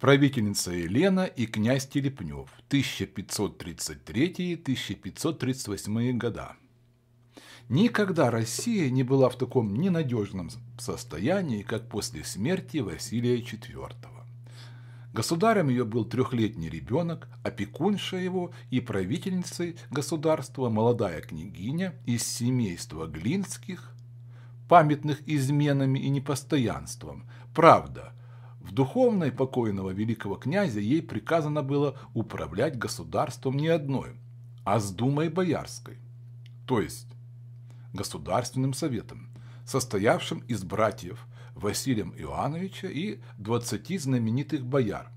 правительница Елена и князь Телепнев, 1533-1538 года. Никогда Россия не была в таком ненадежном состоянии, как после смерти Василия IV. Государем ее был трехлетний ребенок, опекунша его и правительницей государства молодая княгиня из семейства Глинских, памятных изменами и непостоянством. Правда, в духовной покойного великого князя ей приказано было управлять государством не одной, а с Думой Боярской, то есть Государственным Советом, состоявшим из братьев Василием Иоанновича и двадцати знаменитых бояр.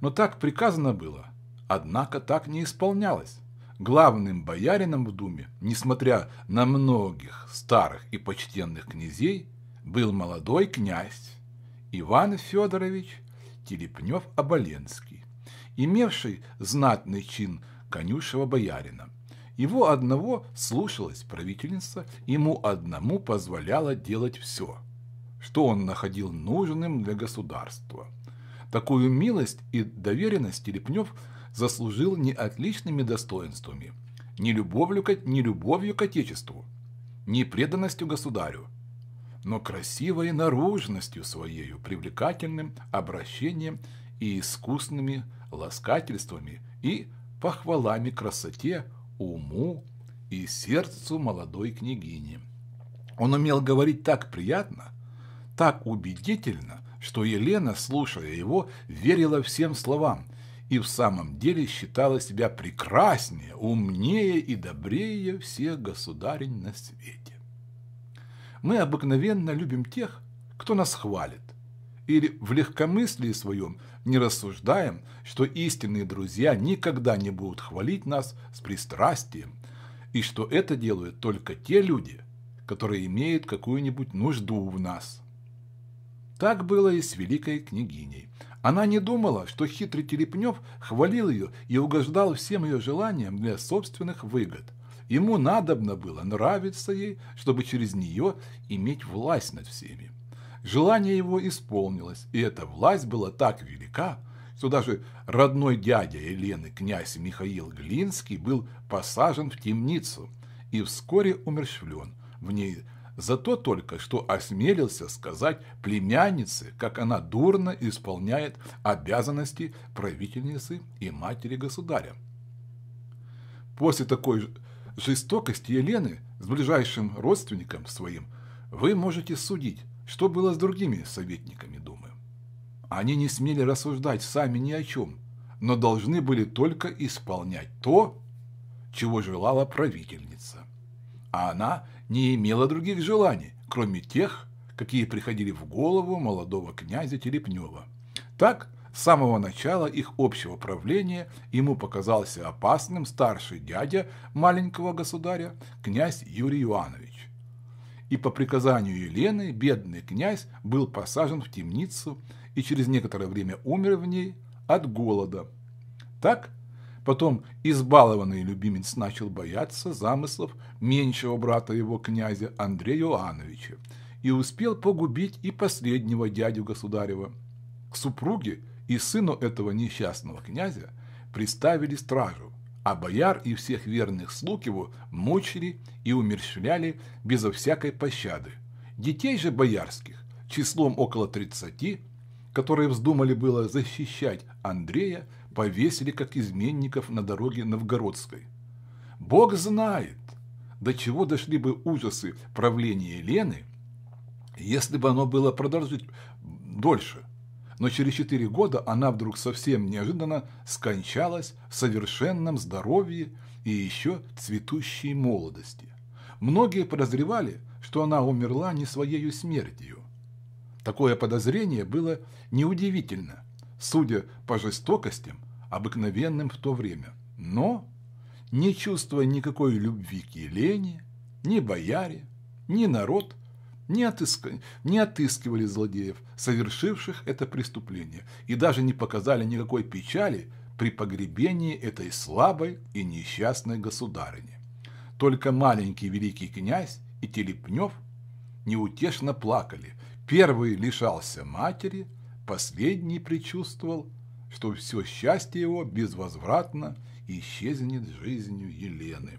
Но так приказано было, однако так не исполнялось главным боярином в Думе, несмотря на многих старых и почтенных князей, был молодой князь Иван Федорович Телепнев-Оболенский, имевший знатный чин конюшего боярина. Его одного слушалось правительство, ему одному позволяло делать все, что он находил нужным для государства. Такую милость и доверенность Телепнев заслужил не отличными достоинствами, не любовью, не любовью к отечеству, не преданностью государю, но красивой наружностью своею, привлекательным обращением и искусными ласкательствами и похвалами красоте, уму и сердцу молодой княгини. Он умел говорить так приятно, так убедительно, что Елена, слушая его, верила всем словам и в самом деле считала себя прекраснее, умнее и добрее всех государень на свете мы обыкновенно любим тех, кто нас хвалит, или в легкомыслии своем не рассуждаем, что истинные друзья никогда не будут хвалить нас с пристрастием, и что это делают только те люди, которые имеют какую-нибудь нужду в нас. Так было и с великой княгиней. Она не думала, что хитрый Телепнев хвалил ее и угождал всем ее желаниям для собственных выгод – Ему надобно было нравиться ей, чтобы через нее иметь власть над всеми. Желание его исполнилось, и эта власть была так велика, что даже родной дядя Елены, князь Михаил Глинский, был посажен в темницу и вскоре умерщвлен в ней за то только, что осмелился сказать племяннице, как она дурно исполняет обязанности правительницы и матери государя. После такой жестокость Елены с ближайшим родственником своим, вы можете судить, что было с другими советниками Думы. Они не смели рассуждать сами ни о чем, но должны были только исполнять то, чего желала правительница. А она не имела других желаний, кроме тех, какие приходили в голову молодого князя Терепнева. Так с самого начала их общего правления ему показался опасным старший дядя маленького государя, князь Юрий Иванович. И по приказанию Елены бедный князь был посажен в темницу и через некоторое время умер в ней от голода. Так, потом избалованный любимец начал бояться замыслов меньшего брата его князя Андрея Иоанновича и успел погубить и последнего дядю государева. К супруге и сыну этого несчастного князя приставили стражу, а бояр и всех верных слуг его мучили и умерщвляли безо всякой пощады. Детей же боярских, числом около тридцати, которые вздумали было защищать Андрея, повесили как изменников на дороге Новгородской. Бог знает, до чего дошли бы ужасы правления Лены, если бы оно было продолжить дольше но через четыре года она вдруг совсем неожиданно скончалась в совершенном здоровье и еще цветущей молодости. Многие подозревали, что она умерла не своей смертью. Такое подозрение было неудивительно, судя по жестокостям, обыкновенным в то время. Но, не чувствуя никакой любви к Елене, ни бояре, ни народ – не, отыск... не отыскивали злодеев, совершивших это преступление, и даже не показали никакой печали при погребении этой слабой и несчастной государыни. Только маленький великий князь и Телепнев неутешно плакали. Первый лишался матери, последний предчувствовал, что все счастье его безвозвратно исчезнет жизнью Елены.